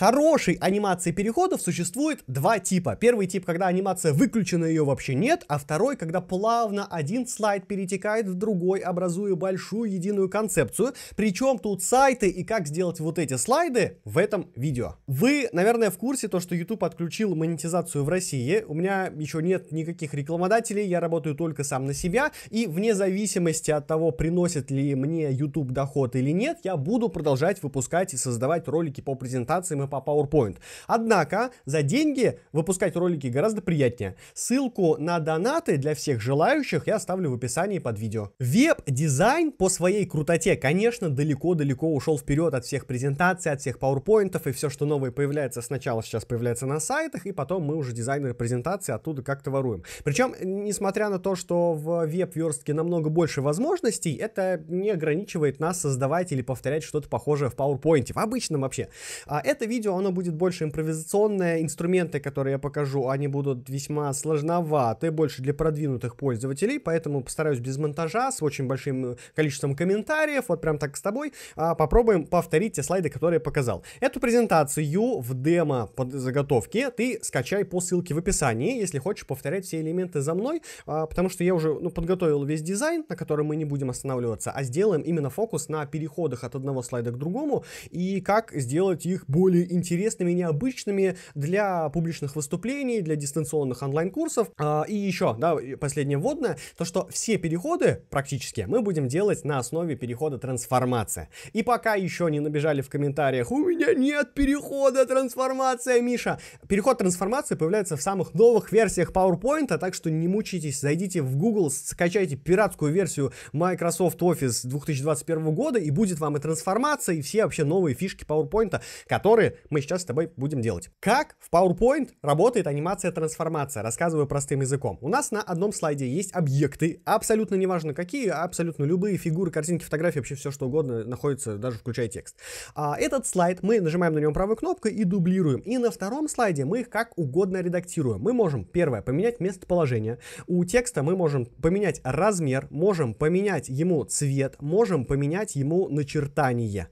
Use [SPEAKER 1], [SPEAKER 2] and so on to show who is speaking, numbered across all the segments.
[SPEAKER 1] хорошей анимации переходов существует два типа. Первый тип, когда анимация выключена, ее вообще нет, а второй, когда плавно один слайд перетекает в другой, образуя большую единую концепцию. Причем тут сайты и как сделать вот эти слайды в этом видео. Вы, наверное, в курсе то, что YouTube отключил монетизацию в России. У меня еще нет никаких рекламодателей, я работаю только сам на себя, и вне зависимости от того, приносит ли мне YouTube доход или нет, я буду продолжать выпускать и создавать ролики по презентациям по PowerPoint. Однако за деньги выпускать ролики гораздо приятнее. Ссылку на донаты для всех желающих я оставлю в описании под видео. Веб-дизайн по своей крутоте, конечно, далеко-далеко ушел вперед от всех презентаций, от всех PowerPoint и все, что новое появляется сначала сейчас появляется на сайтах, и потом мы уже дизайнеры презентации оттуда как-то воруем. Причем, несмотря на то, что в веб-верстке намного больше возможностей, это не ограничивает нас создавать или повторять что-то похожее в PowerPoint, в обычном вообще. А это видео видео, оно будет больше импровизационное. Инструменты, которые я покажу, они будут весьма сложноваты, больше для продвинутых пользователей, поэтому постараюсь без монтажа, с очень большим э, количеством комментариев, вот прям так с тобой, а, попробуем повторить те слайды, которые я показал. Эту презентацию в демо под заготовке ты скачай по ссылке в описании, если хочешь повторять все элементы за мной, а, потому что я уже ну, подготовил весь дизайн, на котором мы не будем останавливаться, а сделаем именно фокус на переходах от одного слайда к другому и как сделать их более были интересными и необычными для публичных выступлений, для дистанционных онлайн-курсов. А, и еще, да, последнее вводное, то, что все переходы практически мы будем делать на основе перехода трансформация. И пока еще не набежали в комментариях, у меня нет перехода трансформация, Миша. Переход трансформации появляется в самых новых версиях PowerPoint, а так что не мучайтесь, зайдите в Google, скачайте пиратскую версию Microsoft Office 2021 года, и будет вам и трансформация, и все вообще новые фишки PowerPoint, которые мы сейчас с тобой будем делать. Как в PowerPoint работает анимация трансформация? Рассказываю простым языком. У нас на одном слайде есть объекты, абсолютно неважно какие, абсолютно любые фигуры, картинки, фотографии, вообще все что угодно находится, даже включая текст. А этот слайд мы нажимаем на нем правой кнопкой и дублируем. И на втором слайде мы их как угодно редактируем. Мы можем, первое, поменять местоположение. У текста мы можем поменять размер, можем поменять ему цвет, можем поменять ему начертание.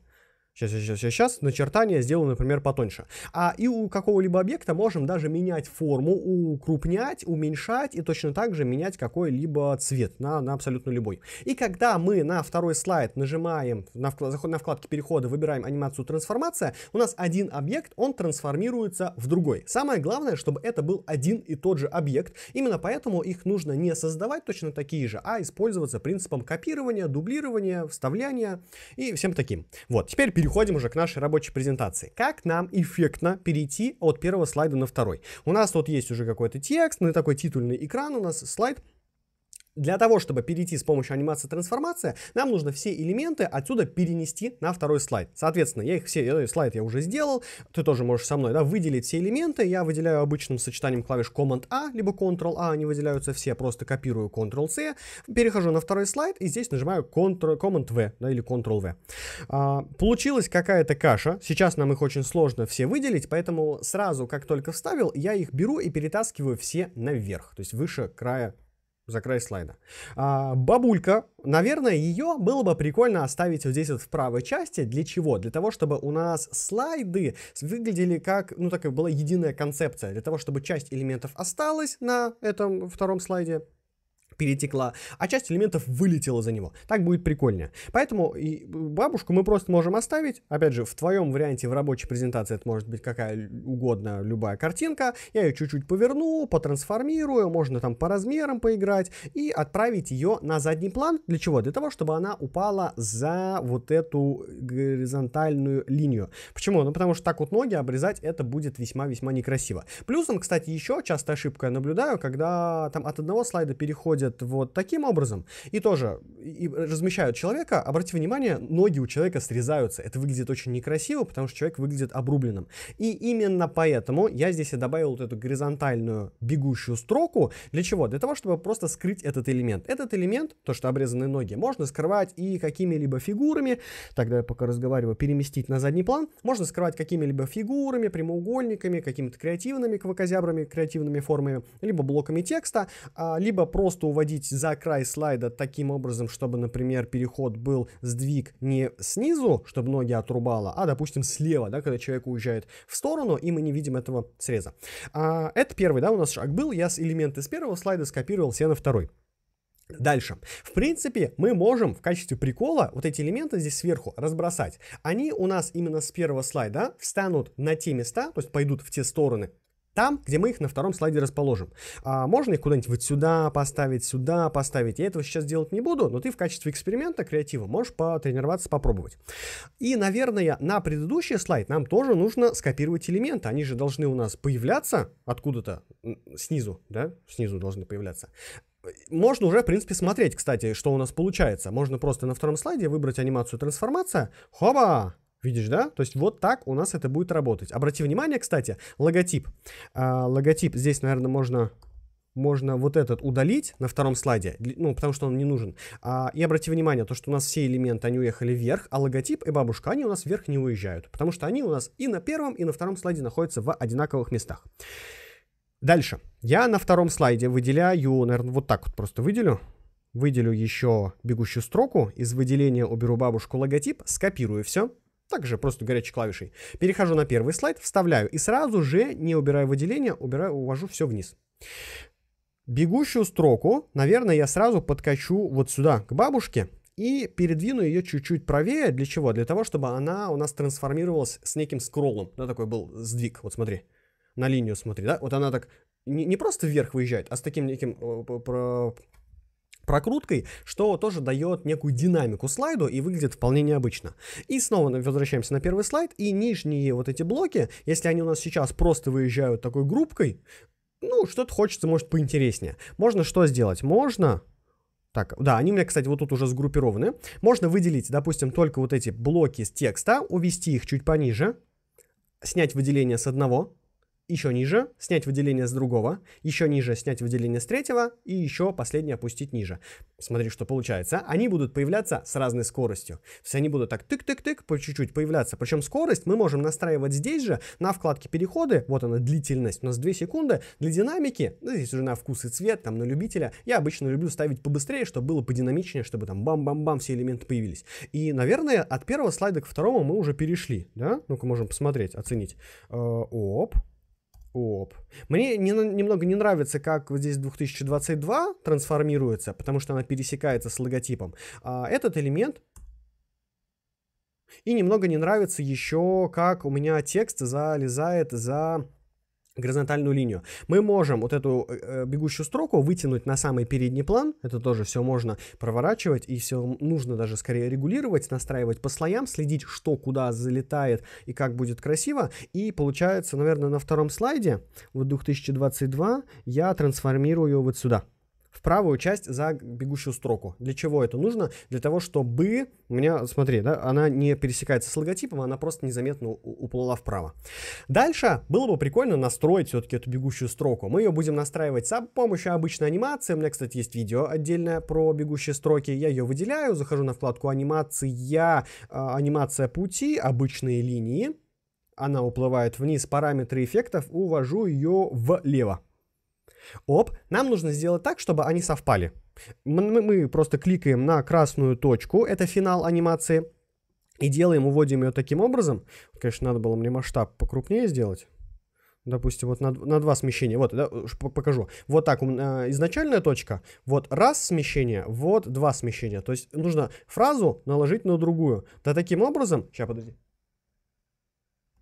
[SPEAKER 1] Сейчас, сейчас, сейчас, сейчас. Начертание сделано, например, потоньше. А и у какого-либо объекта можем даже менять форму, укрупнять, уменьшать и точно так же менять какой-либо цвет на, на абсолютно любой. И когда мы на второй слайд нажимаем, на, вклад, на вкладке перехода выбираем анимацию трансформация, у нас один объект, он трансформируется в другой. Самое главное, чтобы это был один и тот же объект. Именно поэтому их нужно не создавать точно такие же, а использоваться принципом копирования, дублирования, вставляния и всем таким. Вот, теперь переходим переходим уже к нашей рабочей презентации. Как нам эффектно перейти от первого слайда на второй? У нас тут есть уже какой-то текст, ну и такой титульный экран у нас слайд, для того, чтобы перейти с помощью анимации трансформация, нам нужно все элементы отсюда перенести на второй слайд. Соответственно, я их все, я, э, слайд я уже сделал, ты тоже можешь со мной, да, выделить все элементы. Я выделяю обычным сочетанием клавиш Command-A, либо Ctrl-A, они выделяются все, просто копирую Ctrl-C, перехожу на второй слайд и здесь нажимаю Command-V, да, или Ctrl-V. А, получилась какая-то каша, сейчас нам их очень сложно все выделить, поэтому сразу, как только вставил, я их беру и перетаскиваю все наверх, то есть выше края за край слайда. А, бабулька, наверное, ее было бы прикольно оставить вот здесь вот в правой части. Для чего? Для того, чтобы у нас слайды выглядели как, ну, такая была единая концепция. Для того, чтобы часть элементов осталась на этом втором слайде, перетекла, а часть элементов вылетела за него. Так будет прикольнее. Поэтому э, бабушку мы просто можем оставить. Опять же, в твоем варианте в рабочей презентации это может быть какая угодно любая картинка. Я ее чуть-чуть поверну, потрансформирую, можно там по размерам поиграть и отправить ее на задний план. Для чего? Для того, чтобы она упала за вот эту горизонтальную линию. Почему? Ну, потому что так вот ноги обрезать это будет весьма-весьма некрасиво. Плюсом, кстати, еще частая ошибка я наблюдаю, когда там от одного слайда переходят выглядят вот таким образом. И тоже и размещают человека. Обратите внимание, ноги у человека срезаются. Это выглядит очень некрасиво, потому что человек выглядит обрубленным. И именно поэтому я здесь и добавил вот эту горизонтальную бегущую строку. Для чего? Для того, чтобы просто скрыть этот элемент. Этот элемент, то, что обрезанные ноги, можно скрывать и какими-либо фигурами. Тогда я пока разговариваю, переместить на задний план. Можно скрывать какими-либо фигурами, прямоугольниками, какими-то креативными квакозябрами, креативными формами, либо блоками текста, а, либо просто уводить за край слайда таким образом, чтобы, например, переход был сдвиг не снизу, чтобы ноги отрубало, а, допустим, слева, да, когда человек уезжает в сторону, и мы не видим этого среза. А, это первый, да, у нас шаг был. Я с элементы с первого слайда скопировал все на второй. Дальше. В принципе, мы можем в качестве прикола вот эти элементы здесь сверху разбросать. Они у нас именно с первого слайда встанут на те места, то есть пойдут в те стороны, там, где мы их на втором слайде расположим. А можно их куда-нибудь вот сюда поставить, сюда поставить. Я этого сейчас делать не буду, но ты в качестве эксперимента, креатива, можешь потренироваться, попробовать. И, наверное, на предыдущий слайд нам тоже нужно скопировать элементы. Они же должны у нас появляться откуда-то снизу, да, снизу должны появляться. Можно уже, в принципе, смотреть, кстати, что у нас получается. Можно просто на втором слайде выбрать анимацию трансформация. Хоба! Видишь, да? То есть вот так у нас это будет работать. Обрати внимание, кстати, логотип. А, логотип здесь, наверное, можно можно вот этот удалить на втором слайде, ну, потому что он не нужен. А, и обрати внимание, то, что у нас все элементы, они уехали вверх, а логотип и бабушка, они у нас вверх не уезжают, потому что они у нас и на первом, и на втором слайде находятся в одинаковых местах. Дальше. Я на втором слайде выделяю, наверное, вот так вот просто выделю. Выделю еще бегущую строку, из выделения уберу бабушку логотип, скопирую все, также просто горячей клавишей. Перехожу на первый слайд, вставляю и сразу же, не убирая выделение, убираю, увожу все вниз. Бегущую строку, наверное, я сразу подкачу вот сюда, к бабушке, и передвину ее чуть-чуть правее. Для чего? Для того, чтобы она у нас трансформировалась с неким скроллом. Да, такой был сдвиг. Вот смотри, на линию смотри, да? Вот она так не, не просто вверх выезжает, а с таким неким э, прокруткой, что тоже дает некую динамику слайду и выглядит вполне необычно. И снова возвращаемся на первый слайд, и нижние вот эти блоки, если они у нас сейчас просто выезжают такой группкой, ну, что-то хочется, может, поинтереснее. Можно что сделать? Можно так, да, они у меня, кстати, вот тут уже сгруппированы. Можно выделить, допустим, только вот эти блоки с текста, увести их чуть пониже, снять выделение с одного, еще ниже, снять выделение с другого, еще ниже снять выделение с третьего и еще последнее опустить ниже. Смотри, что получается. Они будут появляться с разной скоростью. То есть они будут так тык-тык-тык по чуть-чуть появляться. Причем скорость мы можем настраивать здесь же на вкладке переходы. Вот она длительность, у нас 2 секунды. Для динамики, ну, здесь уже на вкус и цвет, там на любителя. Я обычно люблю ставить побыстрее, чтобы было подинамичнее, чтобы там бам-бам-бам все элементы появились. И, наверное, от первого слайда к второму мы уже перешли, да? Ну-ка можем посмотреть, оценить. Э -э оп, Оп. Мне не, немного не нравится, как здесь 2022 трансформируется, потому что она пересекается с логотипом. А этот элемент и немного не нравится еще, как у меня текст залезает за горизонтальную линию. Мы можем вот эту э, э, бегущую строку вытянуть на самый передний план. Это тоже все можно проворачивать и все нужно даже скорее регулировать, настраивать по слоям, следить, что куда залетает и как будет красиво. И получается, наверное, на втором слайде, вот 2022, я трансформирую вот сюда в правую часть за бегущую строку. Для чего это нужно? Для того, чтобы... У меня, смотри, да, она не пересекается с логотипом, она просто незаметно уплыла вправо. Дальше было бы прикольно настроить все-таки эту бегущую строку. Мы ее будем настраивать с помощью обычной анимации. У меня, кстати, есть видео отдельное про бегущие строки. Я ее выделяю, захожу на вкладку «Анимация», а, «Анимация пути», «Обычные линии». Она уплывает вниз, параметры эффектов, увожу ее влево. Оп, нам нужно сделать так, чтобы они совпали. Мы, просто кликаем на красную точку, это финал анимации, и делаем, уводим ее таким образом. Конечно, надо было мне масштаб покрупнее сделать. Допустим, вот на, на два смещения. Вот, да, покажу. Вот так, а, изначальная точка. Вот раз смещение, вот два смещения. То есть нужно фразу наложить на другую. Да таким образом... Сейчас, подожди.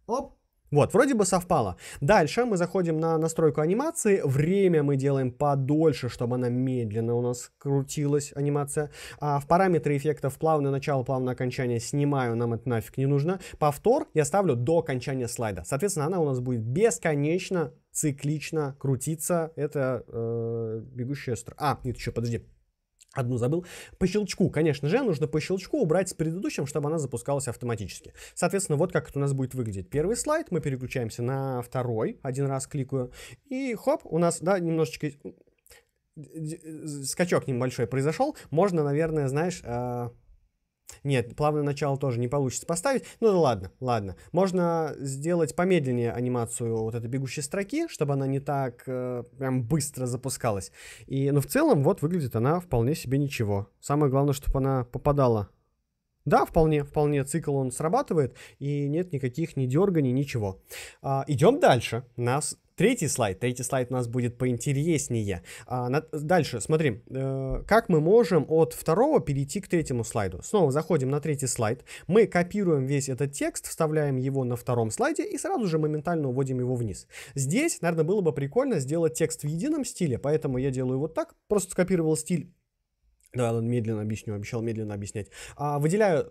[SPEAKER 1] Оп, вот, вроде бы совпало. Дальше мы заходим на настройку анимации. Время мы делаем подольше, чтобы она медленно у нас крутилась, анимация. А в параметры эффектов плавное начало, плавное окончание снимаю, нам это нафиг не нужно. Повтор я ставлю до окончания слайда. Соответственно, она у нас будет бесконечно циклично крутиться. Это э, бегущая строка. А, нет, еще, подожди. Одну забыл. По щелчку, конечно же, нужно по щелчку убрать с предыдущим, чтобы она запускалась автоматически. Соответственно, вот как это у нас будет выглядеть. Первый слайд, мы переключаемся на второй, один раз кликаю, и хоп, у нас, да, немножечко скачок небольшой произошел. Можно, наверное, знаешь, а, нет, плавное начало тоже не получится поставить. Ну да ладно, ладно. Можно сделать помедленнее анимацию вот этой бегущей строки, чтобы она не так э, прям быстро запускалась. И, ну в целом, вот выглядит она вполне себе ничего. Самое главное, чтобы она попадала. Да, вполне, вполне цикл он срабатывает, и нет никаких ни дерганий, ничего. А, идем дальше. Нас Третий слайд, третий слайд у нас будет поинтереснее. А, на, дальше, смотри, э, как мы можем от второго перейти к третьему слайду. Снова заходим на третий слайд, мы копируем весь этот текст, вставляем его на втором слайде и сразу же моментально уводим его вниз. Здесь, наверное, было бы прикольно сделать текст в едином стиле, поэтому я делаю вот так, просто скопировал стиль. Да, медленно объясню, обещал медленно объяснять. А, выделяю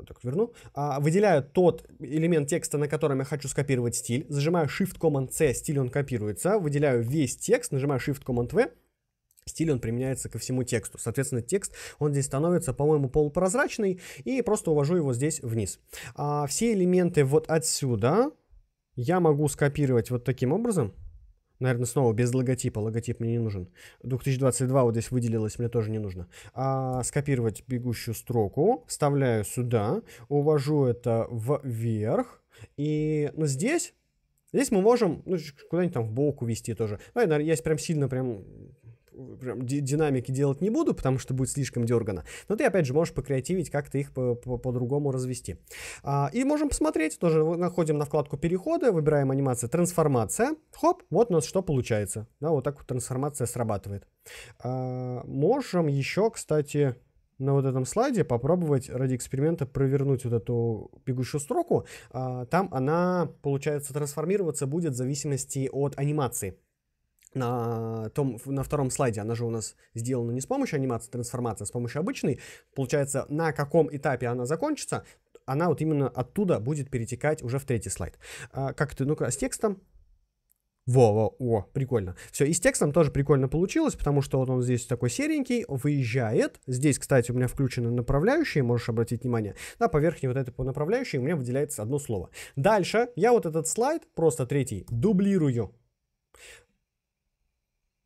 [SPEAKER 1] Э, так верну, а, выделяю тот элемент текста, на котором я хочу скопировать стиль, зажимаю Shift Command C, стиль он копируется, выделяю весь текст, нажимаю Shift Command V, Стиль, он применяется ко всему тексту. Соответственно, текст, он здесь становится, по-моему, полупрозрачный, и просто увожу его здесь вниз. А все элементы вот отсюда я могу скопировать вот таким образом – Наверное, снова без логотипа. Логотип мне не нужен. 2022 вот здесь выделилось, мне тоже не нужно. А, скопировать бегущую строку. Вставляю сюда. Увожу это вверх. И ну, здесь... Здесь мы можем ну, куда-нибудь там в бок увести тоже. Давай, наверное, я прям сильно прям прям динамики делать не буду, потому что будет слишком дергано. Но ты, опять же, можешь покреативить, как-то их по-другому -по -по развести. А, и можем посмотреть, тоже находим на вкладку перехода, выбираем анимация трансформация, хоп, вот у нас что получается. Да, вот так вот трансформация срабатывает. А, можем еще, кстати, на вот этом слайде попробовать ради эксперимента провернуть вот эту бегущую строку. А, там она, получается, трансформироваться будет в зависимости от анимации на, том, на втором слайде, она же у нас сделана не с помощью анимации трансформации, а с помощью обычной, получается, на каком этапе она закончится, она вот именно оттуда будет перетекать уже в третий слайд. А, как ты ну-ка, а с текстом? Во, во, о, прикольно. Все, и с текстом тоже прикольно получилось, потому что вот он здесь такой серенький, выезжает. Здесь, кстати, у меня включены направляющие, можешь обратить внимание. Да, по верхней вот этой по направляющей у меня выделяется одно слово. Дальше я вот этот слайд, просто третий, дублирую.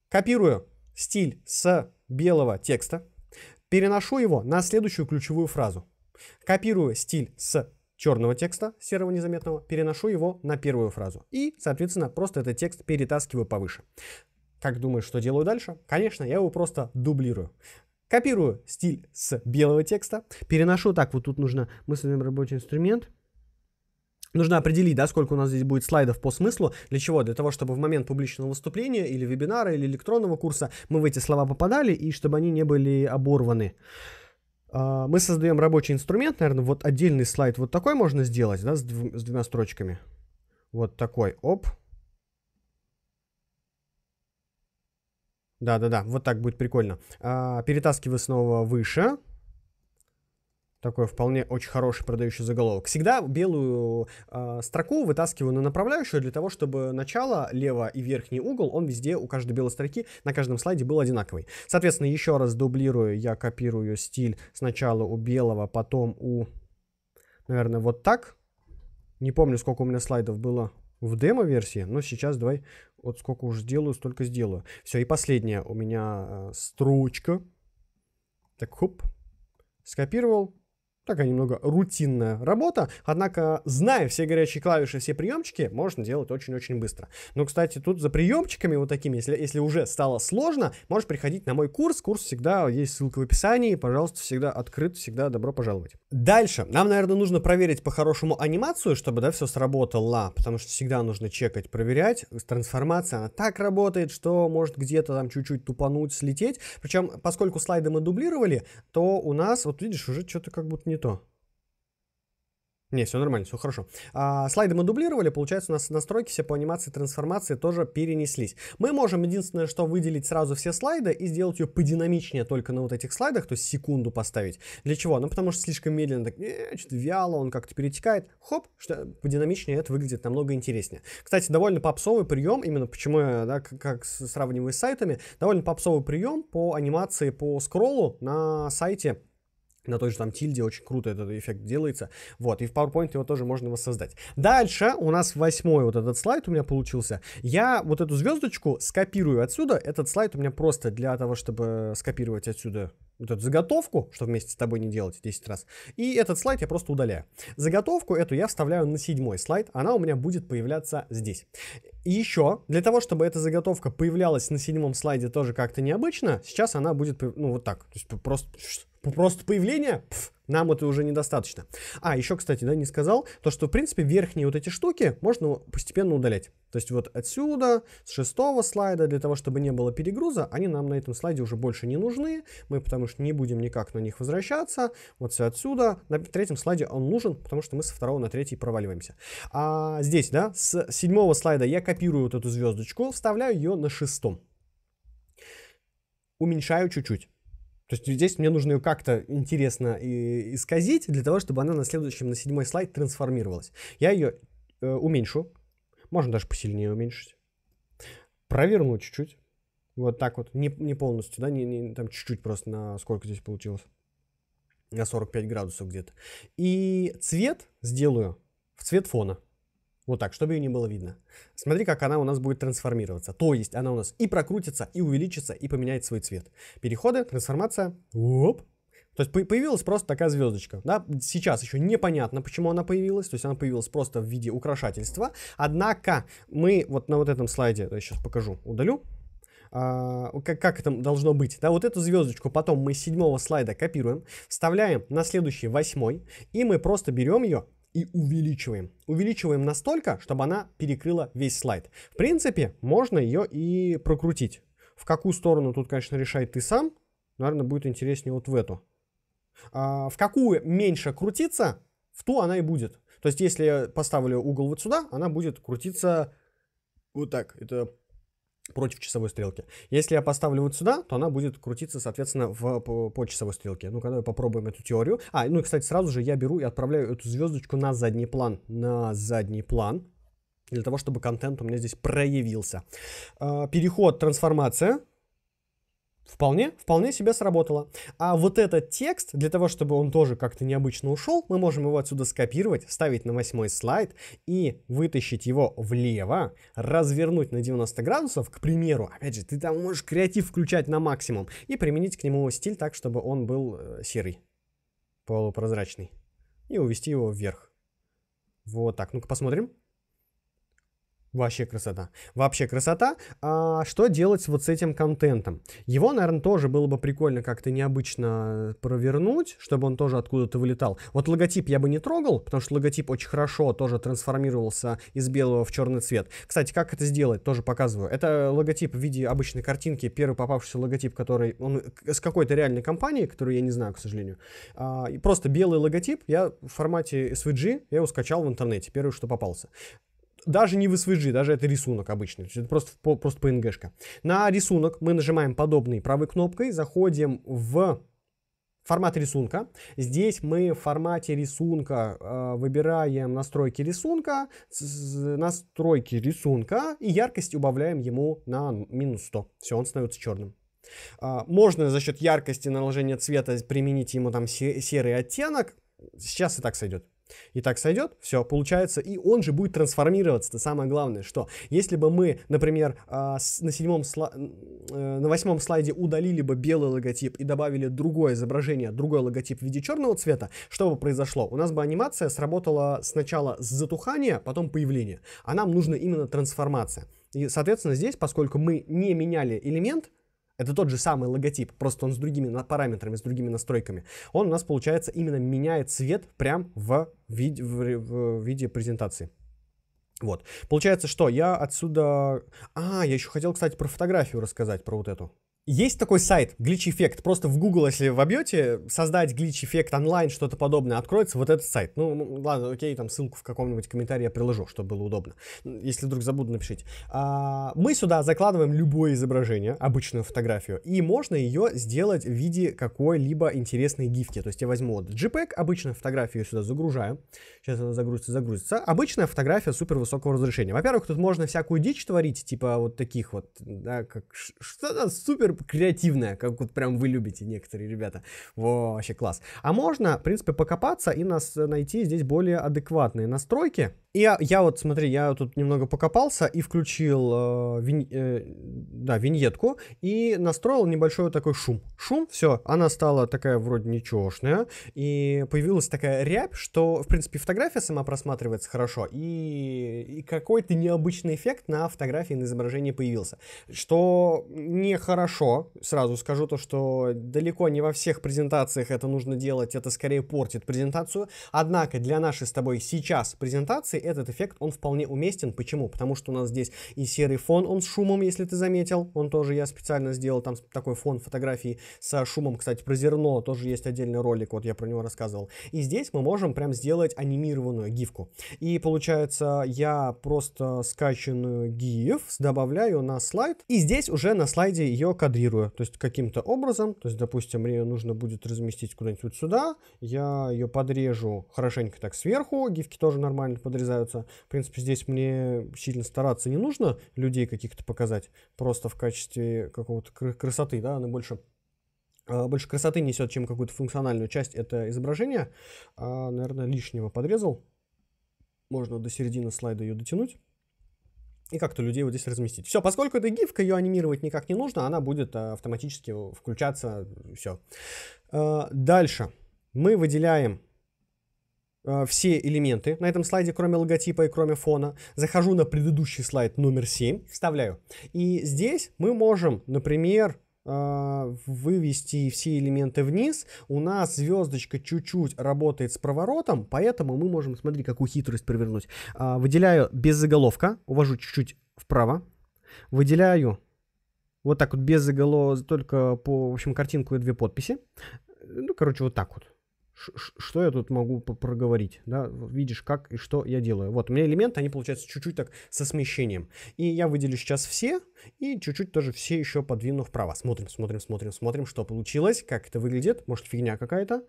[SPEAKER 1] Копирую стиль с белого текста, переношу его на следующую ключевую фразу. Копирую стиль с черного текста, серого незаметного, переношу его на первую фразу. И, соответственно, просто этот текст перетаскиваю повыше. Как думаешь, что делаю дальше? Конечно, я его просто дублирую. Копирую стиль с белого текста, переношу, так, вот тут нужно мысленный рабочий инструмент, Нужно определить, да, сколько у нас здесь будет слайдов по смыслу. Для чего? Для того, чтобы в момент публичного выступления или вебинара, или электронного курса мы в эти слова попадали, и чтобы они не были оборваны. А, мы создаем рабочий инструмент, наверное, вот отдельный слайд вот такой можно сделать, да, с, дв- с двумя строчками. Вот такой, оп. Да-да-да, вот так будет прикольно. А, перетаскиваю снова выше, такой вполне очень хороший продающий заголовок. Всегда белую э, строку вытаскиваю на направляющую для того, чтобы начало, лево и верхний угол, он везде у каждой белой строки на каждом слайде был одинаковый. Соответственно, еще раз дублирую, я копирую стиль сначала у белого, потом у, наверное, вот так. Не помню, сколько у меня слайдов было в демо-версии, но сейчас давай вот сколько уж сделаю, столько сделаю. Все, и последняя у меня э, строчка. Так, хоп, скопировал, такая немного рутинная работа, однако, зная все горячие клавиши, все приемчики, можно делать очень-очень быстро. Но, кстати, тут за приемчиками вот такими, если, если уже стало сложно, можешь приходить на мой курс, курс всегда есть ссылка в описании, пожалуйста, всегда открыт, всегда добро пожаловать. Дальше. Нам, наверное, нужно проверить по-хорошему анимацию, чтобы, да, все сработало, потому что всегда нужно чекать, проверять. Трансформация, она так работает, что может где-то там чуть-чуть тупануть, слететь. Причем, поскольку слайды мы дублировали, то у нас, вот видишь, уже что-то как будто не то. Не, все нормально, все хорошо. А, слайды мы дублировали, получается, у нас настройки все по анимации трансформации тоже перенеслись. Мы можем, единственное, что выделить сразу все слайды и сделать ее подинамичнее только на вот этих слайдах, то есть секунду поставить. Для чего? Ну, потому что слишком медленно, так, э, что-то вяло, он как-то перетекает. Хоп, что подинамичнее это выглядит намного интереснее. Кстати, довольно попсовый прием, именно почему я, да, как, как сравниваю с сайтами, довольно попсовый прием по анимации, по скроллу на сайте на той же там тильде очень круто этот эффект делается. Вот, и в PowerPoint его тоже можно воссоздать. Дальше у нас восьмой вот этот слайд у меня получился. Я вот эту звездочку скопирую отсюда. Этот слайд у меня просто для того, чтобы скопировать отсюда вот эту заготовку, что вместе с тобой не делать 10 раз. И этот слайд я просто удаляю. Заготовку эту я вставляю на седьмой слайд. Она у меня будет появляться здесь. И еще, для того, чтобы эта заготовка появлялась на седьмом слайде тоже как-то необычно, сейчас она будет, ну, вот так. То есть просто просто появление, пф, нам это уже недостаточно. А, еще, кстати, да, не сказал, то, что, в принципе, верхние вот эти штуки можно постепенно удалять. То есть вот отсюда, с шестого слайда, для того, чтобы не было перегруза, они нам на этом слайде уже больше не нужны, мы потому что не будем никак на них возвращаться. Вот все отсюда, на третьем слайде он нужен, потому что мы со второго на третий проваливаемся. А здесь, да, с седьмого слайда я копирую вот эту звездочку, вставляю ее на шестом. Уменьшаю чуть-чуть то есть здесь мне нужно ее как-то интересно и э, исказить для того, чтобы она на следующем, на седьмой слайд трансформировалась. Я ее э, уменьшу. Можно даже посильнее уменьшить. Проверну чуть-чуть. Вот так вот. Не, не полностью, да, не, не, там чуть-чуть просто на сколько здесь получилось. На 45 градусов где-то. И цвет сделаю в цвет фона. Вот так, чтобы ее не было видно. Смотри, как она у нас будет трансформироваться. То есть она у нас и прокрутится, и увеличится, и поменяет свой цвет. Переходы, трансформация. Оп. То есть появилась просто такая звездочка. Да? Сейчас еще непонятно, почему она появилась. То есть она появилась просто в виде украшательства. Однако мы вот на вот этом слайде, я сейчас покажу, удалю. А, как, как это должно быть. Да, вот эту звездочку потом мы с седьмого слайда копируем, вставляем на следующий восьмой, и мы просто берем ее и увеличиваем. Увеличиваем настолько, чтобы она перекрыла весь слайд. В принципе, можно ее и прокрутить. В какую сторону тут, конечно, решает ты сам. Наверное, будет интереснее вот в эту. А, в какую меньше крутиться, в ту она и будет. То есть, если я поставлю угол вот сюда, она будет крутиться вот так. Это против часовой стрелки. Если я поставлю вот сюда, то она будет крутиться, соответственно, в, по, по часовой стрелке. Ну, когда мы попробуем эту теорию. А, ну и, кстати, сразу же я беру и отправляю эту звездочку на задний план. На задний план. Для того, чтобы контент у меня здесь проявился. А, переход, трансформация. Вполне, вполне себе сработало. А вот этот текст, для того, чтобы он тоже как-то необычно ушел, мы можем его отсюда скопировать, ставить на восьмой слайд и вытащить его влево, развернуть на 90 градусов, к примеру. Опять же, ты там можешь креатив включать на максимум и применить к нему стиль так, чтобы он был э, серый, полупрозрачный. И увести его вверх. Вот так, ну-ка посмотрим. Вообще красота. Вообще красота. А что делать вот с этим контентом? Его, наверное, тоже было бы прикольно как-то необычно провернуть, чтобы он тоже откуда-то вылетал. Вот логотип я бы не трогал, потому что логотип очень хорошо тоже трансформировался из белого в черный цвет. Кстати, как это сделать, тоже показываю. Это логотип в виде обычной картинки, первый попавшийся логотип, который он с какой-то реальной компании, которую я не знаю, к сожалению. А, и просто белый логотип я в формате SVG, я его скачал в интернете, первый, что попался даже не в SVG, даже это рисунок обычный, то есть это просто, просто PNG-шка. На рисунок мы нажимаем подобный правой кнопкой, заходим в формат рисунка. Здесь мы в формате рисунка э, выбираем настройки рисунка, настройки рисунка и яркость убавляем ему на минус 100. Все, он становится черным. Э, а, можно за счет яркости наложения цвета применить ему там серый оттенок. Сейчас и так сойдет. И так сойдет, все, получается, и он же будет трансформироваться. Это самое главное, что если бы мы, например, а, на, седьмом сла... Э, на восьмом слайде удалили бы белый логотип и добавили другое изображение, другой логотип в виде черного цвета, что бы произошло? У нас бы анимация сработала сначала с затухания, потом появления. А нам нужна именно трансформация. И, соответственно, здесь, поскольку мы не меняли элемент, это тот же самый логотип, просто он с другими параметрами, с другими настройками. Он у нас, получается, именно меняет цвет прям в виде, в, в виде презентации. Вот. Получается, что я отсюда... А, я еще хотел, кстати, про фотографию рассказать, про вот эту. Есть такой сайт, Glitch Effect, просто в Google, если вобьете, создать Glitch Effect онлайн, что-то подобное, откроется вот этот сайт. Ну, ну, ладно, окей, там ссылку в каком-нибудь комментарии я приложу, чтобы было удобно. Если вдруг забуду, напишите. А, мы сюда закладываем любое изображение, обычную фотографию, и можно ее сделать в виде какой-либо интересной гифки. То есть я возьму вот JPEG, обычную фотографию сюда загружаю. Сейчас она загрузится, загрузится. Обычная фотография супер высокого разрешения. Во-первых, тут можно всякую дичь творить, типа вот таких вот, да, как что-то супер креативная, как вот прям вы любите некоторые ребята. Во, вообще класс. А можно, в принципе, покопаться и нас э, найти здесь более адекватные настройки. И я, я вот, смотри, я тут немного покопался и включил э, винь, э, да, виньетку и настроил небольшой такой шум. Шум, все, она стала такая вроде ничегошная. И появилась такая рябь, что, в принципе, фотография сама просматривается хорошо. И, и какой-то необычный эффект на фотографии, на изображении появился. Что нехорошо хорошо. Сразу скажу то, что далеко не во всех презентациях это нужно делать, это скорее портит презентацию. Однако для нашей с тобой сейчас презентации этот эффект, он вполне уместен. Почему? Потому что у нас здесь и серый фон, он с шумом, если ты заметил. Он тоже, я специально сделал там такой фон фотографии со шумом. Кстати, про зерно тоже есть отдельный ролик, вот я про него рассказывал. И здесь мы можем прям сделать анимированную гифку. И получается, я просто скачанную гиф добавляю на слайд. И здесь уже на слайде ее кодирую квадрируя, то есть каким-то образом, то есть, допустим, мне нужно будет разместить куда-нибудь вот сюда, я ее подрежу хорошенько так сверху, гифки тоже нормально подрезаются. В принципе, здесь мне сильно стараться не нужно людей каких-то показать, просто в качестве какого-то красоты, да, она больше а, больше красоты несет, чем какую-то функциональную часть это изображение. А, наверное, лишнего подрезал. Можно до середины слайда ее дотянуть и как-то людей вот здесь разместить. Все, поскольку это гифка, ее анимировать никак не нужно, она будет э, автоматически включаться, все. Э, дальше мы выделяем э, все элементы на этом слайде, кроме логотипа и кроме фона. Захожу на предыдущий слайд номер 7, вставляю. И здесь мы можем, например, а, вывести все элементы вниз. У нас звездочка чуть-чуть работает с проворотом, поэтому мы можем, смотри, какую хитрость провернуть. А, выделяю без заголовка, увожу чуть-чуть вправо, выделяю вот так вот без заголовка, только по, в общем, картинку и две подписи. Ну, короче, вот так вот что я тут могу проговорить, да, видишь, как и что я делаю. Вот, у меня элементы, они получаются чуть-чуть так со смещением. И я выделю сейчас все, и чуть-чуть тоже все еще подвину вправо. Смотрим, смотрим, смотрим, смотрим, что получилось, как это выглядит, может фигня какая-то.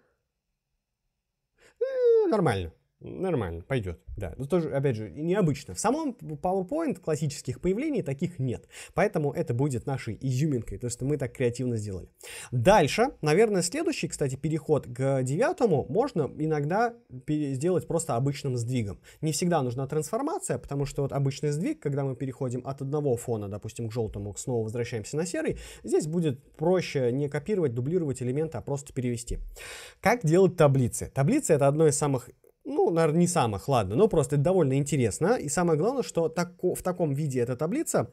[SPEAKER 1] Э -э, нормально. Нормально, пойдет, да. Но тоже, опять же, необычно. В самом PowerPoint классических появлений таких нет. Поэтому это будет нашей изюминкой, то, что мы так креативно сделали. Дальше, наверное, следующий, кстати, переход к девятому можно иногда сделать просто обычным сдвигом. Не всегда нужна трансформация, потому что вот обычный сдвиг, когда мы переходим от одного фона, допустим, к желтому, к снова возвращаемся на серый, здесь будет проще не копировать, дублировать элементы, а просто перевести. Как делать таблицы? Таблицы — это одно из самых ну, наверное, не самых, ладно, но просто это довольно интересно. И самое главное, что тако, в таком виде эта таблица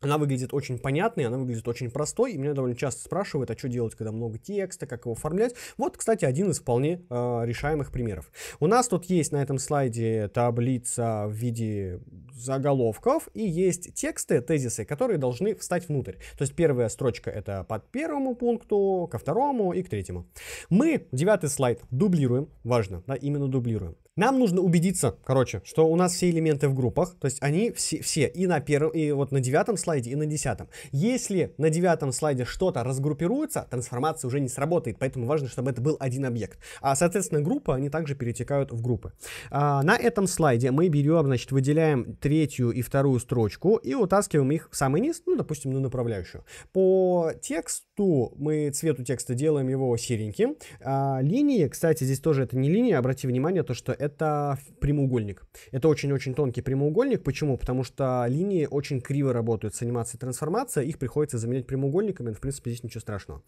[SPEAKER 1] она выглядит очень понятной, она выглядит очень простой, и меня довольно часто спрашивают, а что делать, когда много текста, как его оформлять. Вот, кстати, один из вполне э, решаемых примеров. У нас тут есть на этом слайде таблица в виде заголовков, и есть тексты, тезисы, которые должны встать внутрь. То есть первая строчка это под первому пункту, ко второму и к третьему. Мы девятый слайд дублируем, важно, да, именно дублируем. Нам нужно убедиться, короче, что у нас все элементы в группах, то есть они все, все и на первом, и вот на девятом слайде, и на десятом. Если на девятом слайде что-то разгруппируется, трансформация уже не сработает, поэтому важно, чтобы это был один объект. А, соответственно, группы, они также перетекают в группы. А, на этом слайде мы берем, значит, выделяем третью и вторую строчку и утаскиваем их в самый низ, ну, допустим, на направляющую. По тексту мы цвету текста делаем его сереньким. А, линии, кстати, здесь тоже это не линия, обрати внимание, то, что это прямоугольник. Это очень-очень тонкий прямоугольник. Почему? Потому что линии очень криво работают с анимацией трансформация, их приходится заменять прямоугольниками, в принципе, здесь ничего страшного.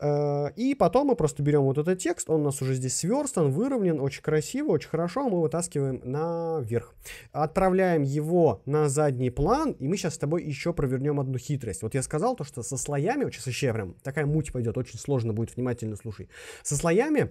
[SPEAKER 1] Э, и потом мы просто берем вот этот текст, он у нас уже здесь сверстан, выровнен, очень красиво, очень хорошо, мы вытаскиваем наверх. Отправляем его на задний план, и мы сейчас с тобой еще провернем одну хитрость. Вот я сказал то, что со слоями, вот сейчас еще прям такая муть пойдет, очень сложно будет, внимательно слушай. Со слоями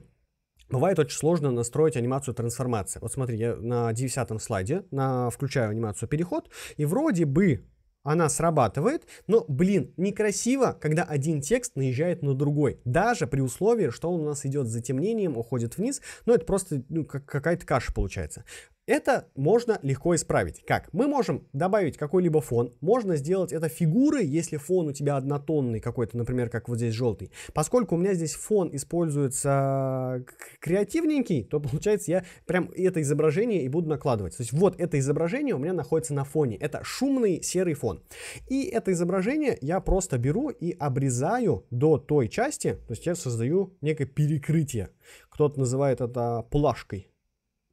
[SPEAKER 1] Бывает очень сложно настроить анимацию трансформации. Вот смотри, я на 10 слайде на, включаю анимацию переход, и вроде бы она срабатывает, но, блин, некрасиво, когда один текст наезжает на другой, даже при условии, что он у нас идет с затемнением, уходит вниз, но это просто ну, как, какая-то каша получается. Это можно легко исправить. Как? Мы можем добавить какой-либо фон, можно сделать это фигуры, если фон у тебя однотонный какой-то, например, как вот здесь желтый. Поскольку у меня здесь фон используется э, креативненький, то получается я прям это изображение и буду накладывать. То есть вот это изображение у меня находится на фоне. Это шумный серый фон. И это изображение я просто беру и обрезаю до той части, то есть я создаю некое перекрытие. Кто-то называет это плашкой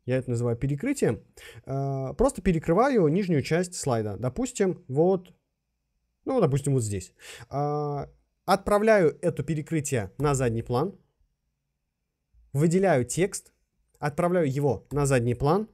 [SPEAKER 1] я это называю перекрытием, а, просто перекрываю нижнюю часть слайда. Допустим, вот, ну, допустим, вот здесь. А, отправляю это перекрытие на задний план, выделяю текст, отправляю его на задний план,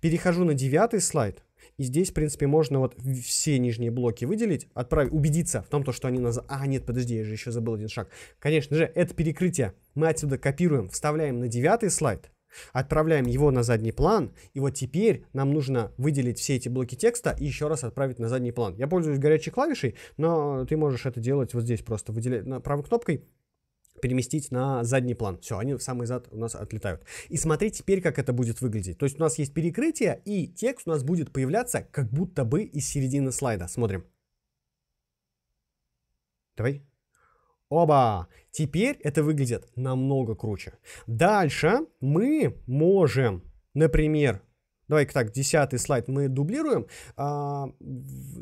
[SPEAKER 1] перехожу на девятый слайд, и здесь, в принципе, можно вот все нижние блоки выделить, отправить, убедиться в том, что они нас... А, нет, подожди, я же еще забыл один шаг. Конечно же, это перекрытие мы отсюда копируем, вставляем на девятый слайд, Отправляем его на задний план. И вот теперь нам нужно выделить все эти блоки текста и еще раз отправить на задний план. Я пользуюсь горячей клавишей, но ты можешь это делать вот здесь просто. Выделять правой кнопкой переместить на задний план. Все, они в самый зад у нас отлетают. И смотри теперь, как это будет выглядеть. То есть у нас есть перекрытие, и текст у нас будет появляться как будто бы из середины слайда. Смотрим. Давай. Оба! Теперь это выглядит намного круче. Дальше мы можем, например, Давай так, десятый слайд мы дублируем. А,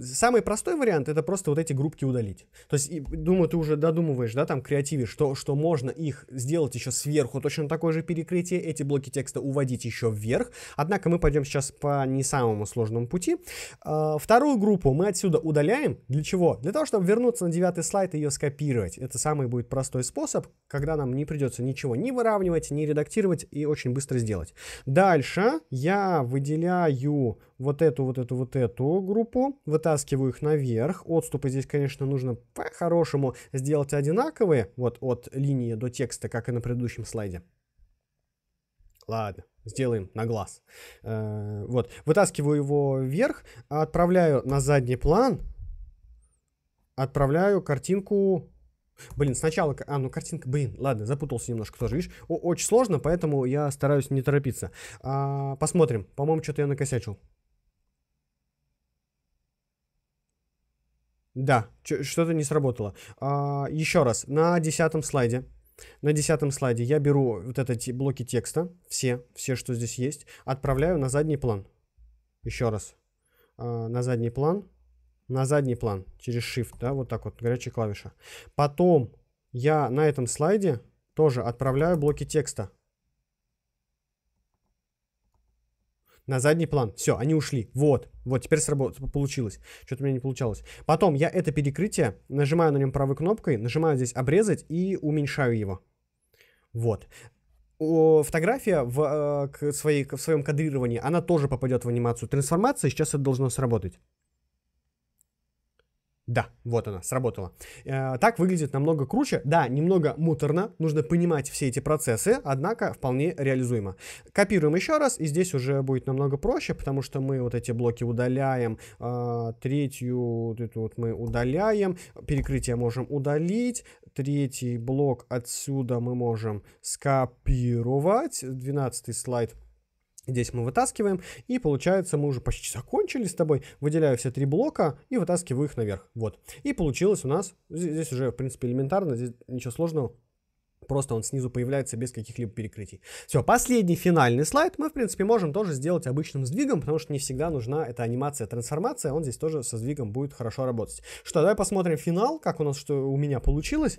[SPEAKER 1] самый простой вариант это просто вот эти группки удалить. То есть, думаю, ты уже додумываешь, да, там креативе, что, что можно их сделать еще сверху точно такое же перекрытие, эти блоки текста уводить еще вверх. Однако мы пойдем сейчас по не самому сложному пути. А, вторую группу мы отсюда удаляем. Для чего? Для того, чтобы вернуться на девятый слайд и ее скопировать. Это самый будет простой способ, когда нам не придется ничего не выравнивать, не редактировать и очень быстро сделать. Дальше я выделяю вот эту, вот эту, вот эту группу, вытаскиваю их наверх. Отступы здесь, конечно, нужно по-хорошему сделать одинаковые, вот от линии до текста, как и на предыдущем слайде. Ладно, сделаем на глаз. Э -э вот, вытаскиваю его вверх, отправляю на задний план, отправляю картинку Блин, сначала... А, ну картинка... Блин, ладно, запутался немножко тоже, видишь? очень сложно, поэтому я стараюсь не торопиться. А, посмотрим. По-моему, что-то я накосячил. Да, что-то не сработало. А, еще раз, на десятом слайде. На десятом слайде я беру вот эти блоки текста, все, все, что здесь есть, отправляю на задний план. Еще раз. А, на задний план на задний план через Shift, да, вот так вот, горячая клавиша. Потом я на этом слайде тоже отправляю блоки текста. На задний план. Все, они ушли. Вот. Вот, теперь сработало. Получилось. Что-то у меня не получалось. Потом я это перекрытие нажимаю на нем правой кнопкой, нажимаю здесь обрезать и уменьшаю его. Вот фотография в, э, к своей, в своем кадрировании, она тоже попадет в анимацию трансформации, сейчас это должно сработать. Да, вот она, сработала. Э, так выглядит намного круче. Да, немного муторно, нужно понимать все эти процессы, однако вполне реализуемо. Копируем еще раз, и здесь уже будет намного проще, потому что мы вот эти блоки удаляем, э, третью вот эту вот мы удаляем, перекрытие можем удалить, третий блок отсюда мы можем скопировать, 12 слайд Здесь мы вытаскиваем, и получается мы уже почти закончили с тобой. Выделяю все три блока и вытаскиваю их наверх. Вот. И получилось у нас, здесь уже в принципе элементарно, здесь ничего сложного просто он снизу появляется без каких-либо перекрытий. Все, последний финальный слайд мы, в принципе, можем тоже сделать обычным сдвигом, потому что не всегда нужна эта анимация трансформация, он здесь тоже со сдвигом будет хорошо работать. Что, давай посмотрим финал, как у нас, что у меня получилось.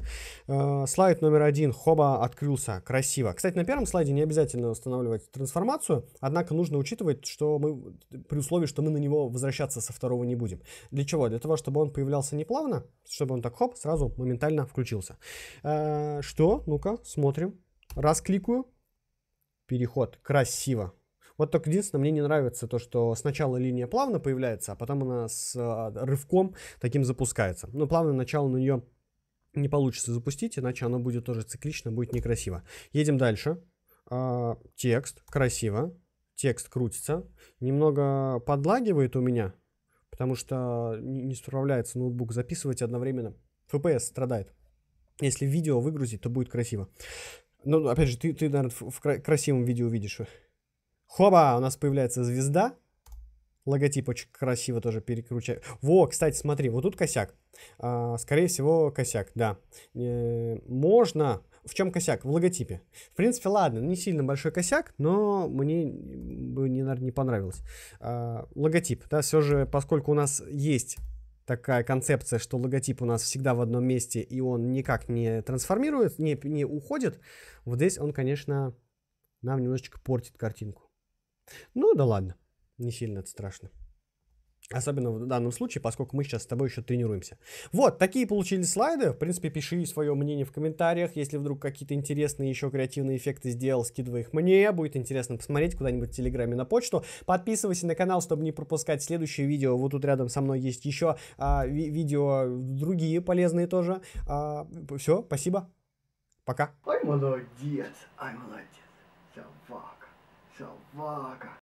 [SPEAKER 1] Э, слайд номер один, хоба, открылся, красиво. Кстати, на первом слайде не обязательно устанавливать трансформацию, однако нужно учитывать, что мы, при условии, что мы на него возвращаться со второго не будем. Для чего? Для того, чтобы он появлялся неплавно, чтобы он так хоп, сразу моментально включился. Э, что? Ну, ну-ка, смотрим. Раз кликаю. Переход. Красиво. Вот только единственное, мне не нравится то, что сначала линия плавно появляется, а потом она с а, рывком таким запускается. Но ну, плавное начало на нее не получится запустить, иначе оно будет тоже циклично, будет некрасиво. Едем дальше. А, текст. Красиво. Текст крутится. Немного подлагивает у меня, потому что не справляется ноутбук записывать одновременно. FPS страдает. Если видео выгрузить, то будет красиво. Ну, опять же, ты, ты наверное, в красивом видео увидишь. Хоба, у нас появляется звезда. Логотип очень красиво тоже перекручаю. Во, кстати, смотри, вот тут косяк. А, скорее всего, косяк, да. Э, можно... В чем косяк? В логотипе. В принципе, ладно, не сильно большой косяк, но мне бы, не, наверное, не понравилось. А, логотип, да, все же, поскольку у нас есть такая концепция, что логотип у нас всегда в одном месте, и он никак не трансформирует, не, не уходит, вот здесь он, конечно, нам немножечко портит картинку. Ну да ладно, не сильно это страшно. Особенно в данном случае, поскольку мы сейчас с тобой еще тренируемся. Вот, такие получились слайды. В принципе, пиши свое мнение в комментариях. Если вдруг какие-то интересные еще креативные эффекты сделал, скидывай их мне. Будет интересно посмотреть куда-нибудь в Телеграме на почту. Подписывайся на канал, чтобы не пропускать следующие видео. Вот тут рядом со мной есть еще а, ви видео другие полезные тоже. А, все, спасибо. Пока. Ай, молодец, ай, молодец. Собака, собака.